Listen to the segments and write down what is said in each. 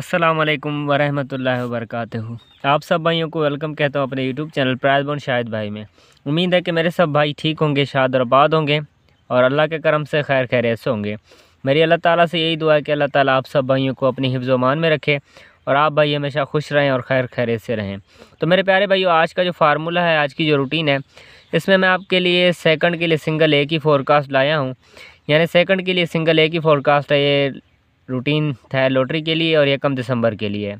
असलकम वरहमतुल्लाह वबरकत आप सब भाइयों को वेलकम कहता हूँ अपने यूट्यूब चैनल प्रायज बन शाहिद भाई में उम्मीद है कि मेरे सब भाई ठीक होंगे शाद और आबाद होंगे और अल्लाह के करम से खैर खैर से होंगे मेरी अल्लाह ताला से यही दुआ है कि अल्लाह ताला आप सब भाइयों को अपनी हिफ्जोमान में रखे और आप भाई हमेशा खुश रहें और खैर खैर से रहें तो मेरे प्यारे भाई आज का जो फार्मूला है आज की जो रूटीन है इसमें मैं आपके लिए सेकंड के लिए सिंगल ए की फ़ोरकास्ट लाया हूँ यानी सेकंड के लिए सिंगल ए की फ़ोरकास्ट है ये रूटीन था लॉटरी के लिए और यह कम दिसंबर के लिए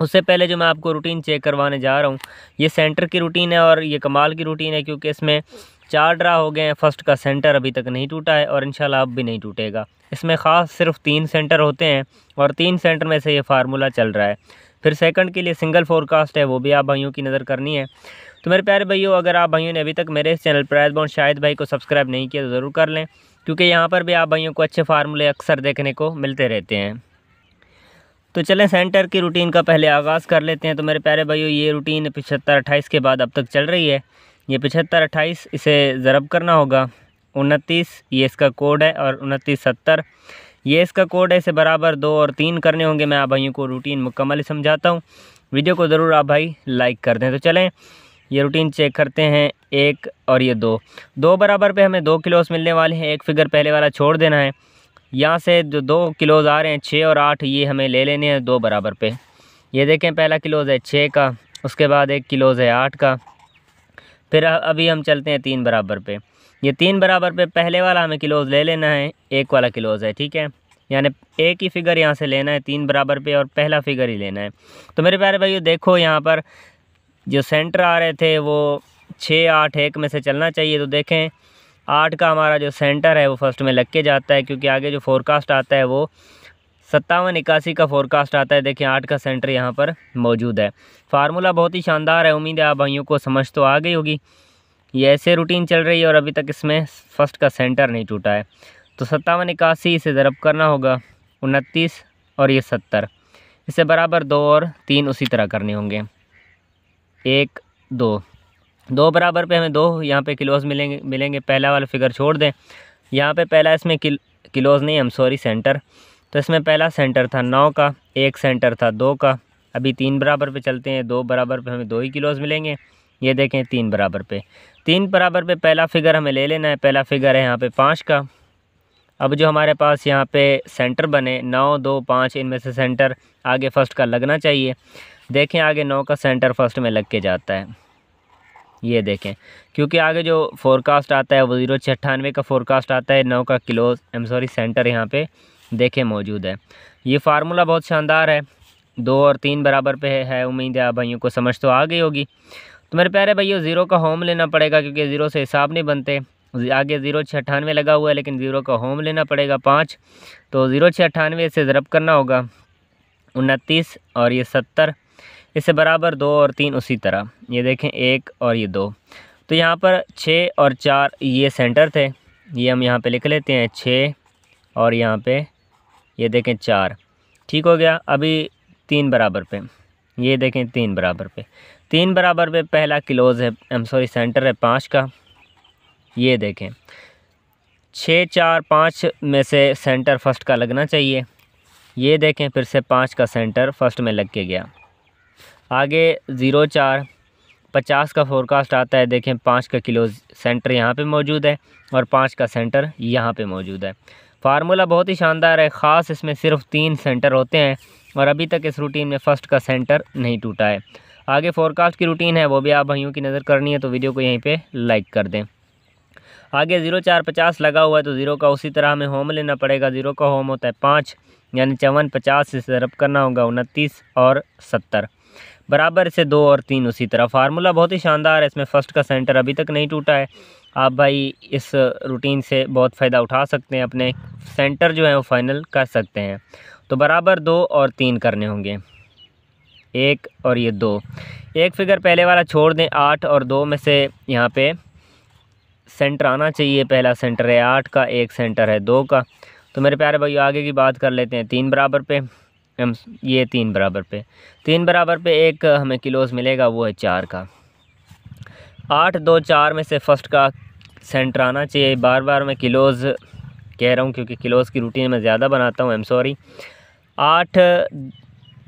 उससे पहले जो मैं आपको रूटीन चेक करवाने जा रहा हूँ ये सेंटर की रूटीन है और ये कमाल की रूटीन है क्योंकि इसमें चार ड्रा हो गए हैं फर्स्ट का सेंटर अभी तक नहीं टूटा है और इंशाल्लाह अब भी नहीं टूटेगा इसमें ख़ास सिर्फ तीन सेंटर होते हैं और तीन सेंटर में से ये फार्मूला चल रहा है फिर सेकंड के लिए सिंगल फोरकास्ट है वो भी आप भाइयों की नज़र करनी है तो मेरे प्यारे भाइयों अगर आप भाइयों ने अभी तक मेरे इस चैनल प्रायद बॉन्ड शाहिद भाई को सब्सक्राइब नहीं किया तो ज़रूर कर लें क्योंकि यहाँ पर भी आप भाइयों को अच्छे फार्मूले अक्सर देखने को मिलते रहते हैं तो चलें सेंटर की रूटीन का पहले आगाज़ कर लेते हैं तो मेरे प्यारे भाइयों ये रूटीन पिछहत्तर अट्ठाईस के बाद अब तक चल रही है ये पिछहत्तर अट्ठाईस इसे ज़रब करना होगा उनतीस ये इसका कोड है और उनतीस सत्तर ये इसका कोड है इसे बराबर दो और तीन करने होंगे मैं आप भाइयों को रूटीन मुकम्मल समझाता हूँ वीडियो को ज़रूर आप भाई लाइक कर दें तो चलें ये रूटीन चेक करते हैं एक और ये दो दो बराबर पे हमें दो किलोस मिलने वाले हैं एक फिगर पहले वाला छोड़ देना है यहाँ से जो दो किलोज़ आ रहे हैं छः और आठ ये हमें ले लेने हैं दो बराबर पे ये देखें पहला किलोज़ है छः का उसके बाद एक किलोज़ है आठ का फिर अभी हम चलते हैं तीन बराबर पे ये तीन बराबर पे पहले वाला हमें किलोज़ ले लेना है एक वाला किलोज़ है ठीक है यानी एक ही फिगर यहाँ से लेना है तीन बराबर पे और पहला फिगर ही लेना है तो मेरे प्यारे भाइयों देखो यहाँ पर जो सेंटर आ रहे थे वो छः आठ एक में से चलना चाहिए तो देखें आठ का हमारा जो सेंटर है वो फर्स्ट में लग के जाता है क्योंकि आगे जो फोरकास्ट आता है वो सत्तावन इक्यासी का फोरकास्ट आता है देखिए आठ का सेंटर यहाँ पर मौजूद है फार्मूला बहुत ही शानदार है उम्मीद है आप भाइयों को समझ तो आ गई होगी ये ऐसे रूटीन चल रही है और अभी तक इसमें फर्स्ट का सेंटर नहीं टूटा है तो सत्तावन इक्यासी इसे ज़रब करना होगा उनतीस और ये सत्तर इसे बराबर दो और तीन उसी तरह करने होंगे एक दो दो बराबर पे हमें दो यहाँ पे किलोज मिलेंगे मिलेंगे पहला वाला फिगर छोड़ दें यहाँ पे पहला इसमें किल, किलोज नहीं हम सॉरी सेंटर तो इसमें पहला सेंटर था नौ का एक सेंटर था दो का अभी तीन बराबर पे चलते हैं दो बराबर पे हमें दो ही किलोज मिलेंगे ये देखें तीन बराबर पे तीन बराबर पे पहला फिगर हमें ले लेना है पहला फिगर है यहाँ पर पाँच का अब जो हमारे पास यहाँ पर सेंटर बने नौ दो पाँच इनमें से सेंटर आगे फर्स्ट का लगना चाहिए देखें आगे नौ का सेंटर फर्स्ट में लग के जाता है ये देखें क्योंकि आगे जो फोरकास्ट आता है वो जीरो छठानवे का फोरकास्ट आता है नौ का क्लोज एम सॉरी सेंटर यहाँ पे देखें मौजूद है ये फार्मूला बहुत शानदार है दो और तीन बराबर पे है उम्मीद है आप भाइयों को समझ तो आ गई होगी तो मेरे प्यारे भैया ज़ीरो का होम लेना पड़ेगा क्योंकि ज़ीरो से हिसाब नहीं बनते आगे ज़ीरो छठानवे लगा हुआ है लेकिन ज़ीरो का होम लेना पड़ेगा पाँच तो ज़ीरो छठानवे से ज़रब करना होगा उनतीस और ये सत्तर इससे बराबर दो और तीन उसी तरह ये देखें एक और ये दो तो यहाँ पर छः और चार ये सेंटर थे ये हम यहाँ पे लिख लेते हैं छः और यहाँ पे ये देखें चार ठीक हो गया अभी तीन बराबर पे ये देखें तीन बराबर पे तीन बराबर पे पहला क्लोज़ है एम सॉरी सेंटर है पाँच का ये देखें छः चार पाँच में से सेंटर फर्स्ट का लगना चाहिए ये देखें फिर से पाँच का सेंटर फर्स्ट में लग के गया आगे ज़ीरो चार पचास का फोरकास्ट आता है देखें पाँच का किलो सेंटर यहाँ पे मौजूद है और पाँच का सेंटर यहाँ पे मौजूद है फार्मूला बहुत ही शानदार है ख़ास इसमें सिर्फ तीन सेंटर होते हैं और अभी तक इस रूटीन में फ़र्स्ट का सेंटर नहीं टूटा है आगे फोरकास्ट की रूटीन है वो भी आप भाइयों की नज़र करनी है तो वीडियो को यहीं पर लाइक कर दें आगे ज़ीरो चार पचास लगा हुआ है तो ज़ीरो का उसी तरह हमें होम लेना पड़ेगा ज़ीरो का होम होता है पाँच यानी चौवन पचास से रब करना होगा उनतीस और सत्तर बराबर से दो और तीन उसी तरह फार्मूला बहुत ही शानदार है इसमें फर्स्ट का सेंटर अभी तक नहीं टूटा है आप भाई इस रूटीन से बहुत फ़ायदा उठा सकते हैं अपने सेंटर जो है वो फाइनल कर सकते हैं तो बराबर दो और तीन करने होंगे एक और ये दो एक फिगर पहले वाला छोड़ दें आठ और दो में से यहाँ पे सेंटर आना चाहिए पहला सेंटर है आठ का एक सेंटर है दो का तो मेरे प्यारे भाई आगे की बात कर लेते हैं तीन बराबर पे एम ये तीन बराबर पे तीन बराबर पे एक हमें किलोस मिलेगा वो है चार का आठ दो चार में से फर्स्ट का सेंटर आना चाहिए बार बार मैं किलोज़ कह रहा हूँ क्योंकि किलोज़ की रूटीन मैं ज़्यादा बनाता हूँ एम सॉरी आठ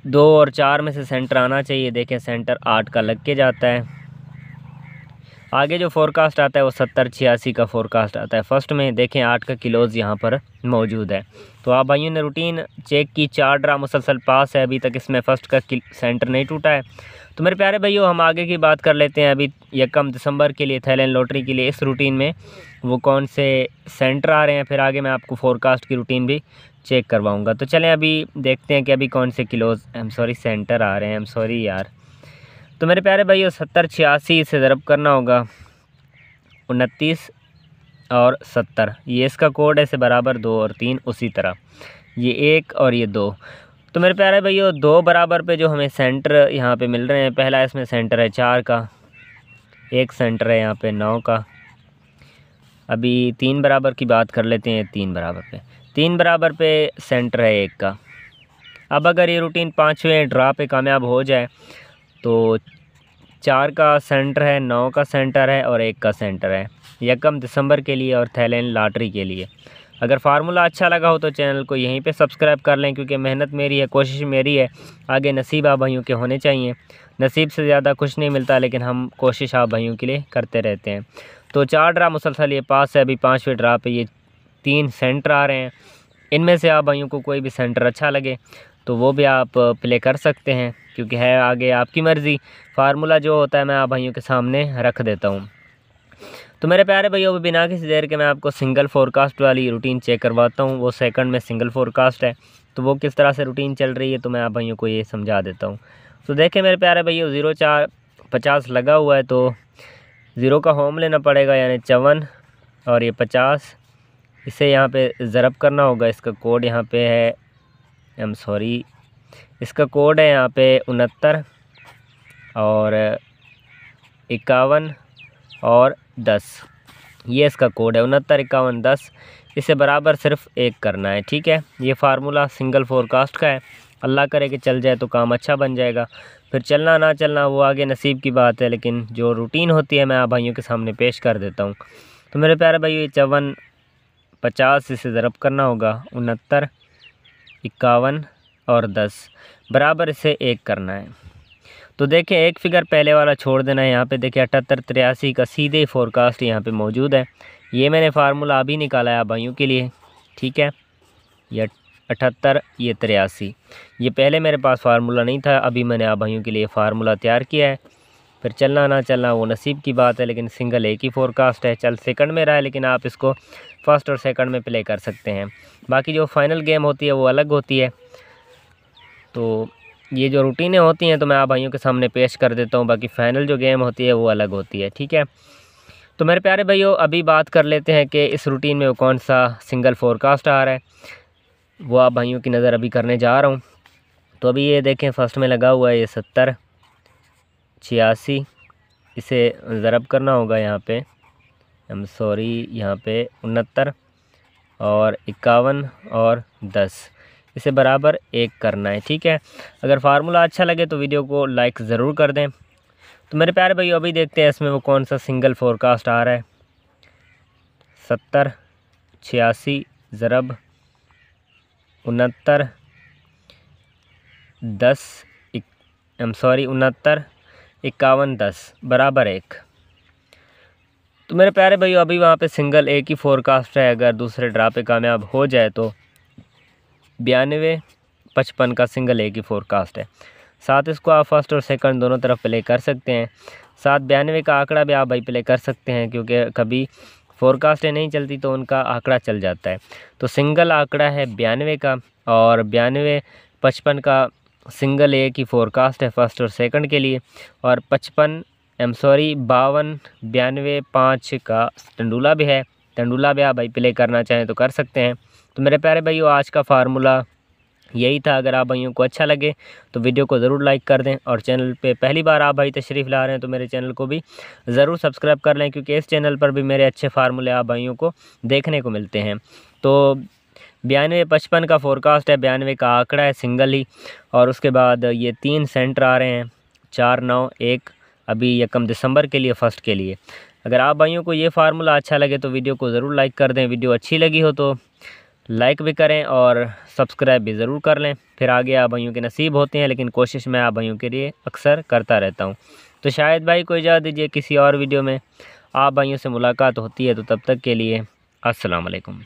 दो और चार में से सेंटर आना चाहिए देखें सेंटर आठ का लग के जाता है आगे जो फोरकास्ट आता है वो सत्तर छियासी का फोरकास्ट आता है फर्स्ट में देखें आठ का किलोज़ यहाँ पर मौजूद है तो आप भाइयों ने रूटीन चेक की चार ड्रा मुसलसल पास है अभी तक इसमें फर्स्ट का सेंटर नहीं टूटा है तो मेरे प्यारे भाइयों हम आगे की बात कर लेते हैं अभी यकम दिसंबर के लिए थैलैंड लॉटरी के लिए इस रूटीन में वो कौन से सेंटर आ रहे हैं फिर आगे मैं आपको फोरकास्ट की रूटीन भी चेक करवाऊँगा तो चलें अभी देखते हैं कि अभी कौन से किलोज़ आई एम सॉरी सेंटर आ रहे हैं आई एम सॉरी यार तो मेरे प्यारे भाई सत्तर छियासी इसे ज़रब करना होगा उनतीस और सत्तर ये इसका कोड है इसे बराबर दो और तीन उसी तरह ये एक और ये दो तो मेरे प्यारे भाइयों दो बराबर पे जो हमें सेंटर यहाँ पे मिल रहे हैं पहला इसमें सेंटर है चार का एक सेंटर है यहाँ पे नौ का अभी तीन बराबर की बात कर लेते हैं तीन बराबर पे तीन बराबर पे सेंटर है एक का अब अगर ये रूटीन पाँचवें ड्रा पे कामयाब हो जाए तो चार का सेंटर है नौ का सेंटर है और एक का सेंटर है यकम दिसंबर के लिए और थैलैंड लॉटरी के लिए अगर फार्मूला अच्छा लगा हो तो चैनल को यहीं पे सब्सक्राइब कर लें क्योंकि मेहनत मेरी है कोशिश मेरी है आगे नसीब आप भाइयों के होने चाहिए नसीब से ज़्यादा कुछ नहीं मिलता लेकिन हम कोशिश आप भाइयों के लिए करते रहते हैं तो चार ड्रा मुसलसल ये पास है अभी पाँचवें ड्रा पे ये तीन सेंटर आ रहे हैं इनमें से आप भाइयों को कोई भी सेंटर अच्छा लगे तो वो भी आप प्ले कर सकते हैं क्योंकि है आगे आपकी मर्ज़ी फार्मूला जो होता है मैं आप भाइयों के सामने रख देता हूँ तो मेरे प्यारे भैया वो बिना किसी देर के मैं आपको सिंगल फोरकास्ट वाली रूटीन चेक करवाता हूँ वो सेकंड में सिंगल फोरकास्ट है तो वो किस तरह से रूटीन चल रही है तो मैं आप भाइयों को ये समझा देता हूँ तो देखें मेरे प्यारे भैया ज़ीरो चार पचास लगा हुआ है तो ज़ीरो का होम लेना पड़ेगा यानी चवन और ये पचास इसे यहाँ पर ज़रब करना होगा इसका कोड यहाँ पर है आई एम सॉरी इसका कोड है यहाँ पे उनहत्तर और इक्यावन और दस ये इसका कोड है उनहत्तर इक्यावन दस इसे बराबर सिर्फ एक करना है ठीक है ये फार्मूला सिंगल फोरकास्ट का है अल्लाह करे कि चल जाए तो काम अच्छा बन जाएगा फिर चलना ना चलना वो आगे नसीब की बात है लेकिन जो रूटीन होती है मैं आप भाइयों के सामने पेश कर देता हूँ तो मेरे प्यारे भाई ये पचास इसे ज़रब करना होगा उनहत्तर इक्यावन और दस बराबर इसे एक करना है तो देखें एक फिगर पहले वाला छोड़ देना है यहाँ पे देखिए अठहत्तर तिरासी का सीधे ही फोरकास्ट यहाँ पे मौजूद है ये मैंने फार्मूला अभी निकाला है भाइयों के लिए ठीक है ये अठहत्तर ये तिरासी ये पहले मेरे पास फार्मूला नहीं था अभी मैंने आभाइयों के लिए फार्मूला तैयार किया है फिर चलना ना चलना वो नसीब की बात है लेकिन सिंगल एक ही फोरकास्ट है चल सेकंड में रहा है लेकिन आप इसको फर्स्ट और सेकंड में प्ले कर सकते हैं बाकी जो फाइनल गेम होती है वो अलग होती है तो ये जो रूटीनें होती हैं तो मैं आप भाइयों के सामने पेश कर देता हूँ बाकी फ़ाइनल जो गेम होती है वो अलग होती है ठीक है तो मेरे प्यारे भाइयों अभी बात कर लेते हैं कि इस रूटीन में वो कौन सा सिंगल फोरकास्ट आ रहा है वो आप भाइयों की नज़र अभी करने जा रहा हूँ तो अभी ये देखें फर्स्ट में लगा हुआ है ये सत्तर छियासी इसे ज़रब करना होगा यहाँ पे एम सॉरी यहाँ पे उनहत्तर और इक्यावन और दस इसे बराबर एक करना है ठीक है अगर फार्मूला अच्छा लगे तो वीडियो को लाइक ज़रूर कर दें तो मेरे प्यारे भाई अभी देखते हैं इसमें वो कौन सा सिंगल फोरकास्ट आ रहा है सत्तर छियासी ज़रब उनहत्तर दस एम सॉरी उनहत्तर इक्यावन दस बराबर एक तो मेरे प्यारे भाई अभी वहाँ पे सिंगल एक ही फोरकास्ट है अगर दूसरे ड्रा पे कामयाब हो जाए तो बयानवे पचपन का सिंगल ए की फोरकास्ट है साथ इसको आप फर्स्ट और सेकंड दोनों तरफ प्ले कर सकते हैं साथ बयानवे का आंकड़ा भी आप भाई प्ले कर सकते हैं क्योंकि कभी फोरकास्टें नहीं चलती तो उनका आंकड़ा चल जाता है तो सिंगल आंकड़ा है बयानवे का और बयानवे पचपन का सिंगल ए की फोरकास्ट है फर्स्ट और सेकंड के लिए और पचपन एम सॉरी बावन बयानवे पाँच का तंडूला भी है तंडूला भी आप भाई प्ले करना चाहें तो कर सकते हैं तो मेरे प्यारे भाइयों आज का फार्मूला यही था अगर आप भाइयों को अच्छा लगे तो वीडियो को ज़रूर लाइक कर दें और चैनल पे पहली बार आप भाई तशरीफ़ ला रहे हैं तो मेरे चैनल को भी ज़रूर सब्सक्राइब कर लें क्योंकि इस चैनल पर भी मेरे अच्छे फार्मूले आप भाइयों को देखने को मिलते हैं तो बयानवे पचपन का फोरकास्ट है बयानवे का आंकड़ा है सिंगल ही और उसके बाद ये तीन सेंटर आ रहे हैं चार नौ एक अभी यकम दिसंबर के लिए फ़र्स्ट के लिए अगर आप भाइयों को ये फार्मूला अच्छा लगे तो वीडियो को ज़रूर लाइक कर दें वीडियो अच्छी लगी हो तो लाइक भी करें और सब्सक्राइब भी ज़रूर कर लें फिर आगे आप भाइयों के नसीब होते हैं लेकिन कोशिश मैं आप भाइयों के लिए अक्सर करता रहता हूँ तो शायद भाई को इजाज़ दीजिए किसी और वीडियो में आप भाइयों से मुलाकात होती है तो तब तक के लिए असलकम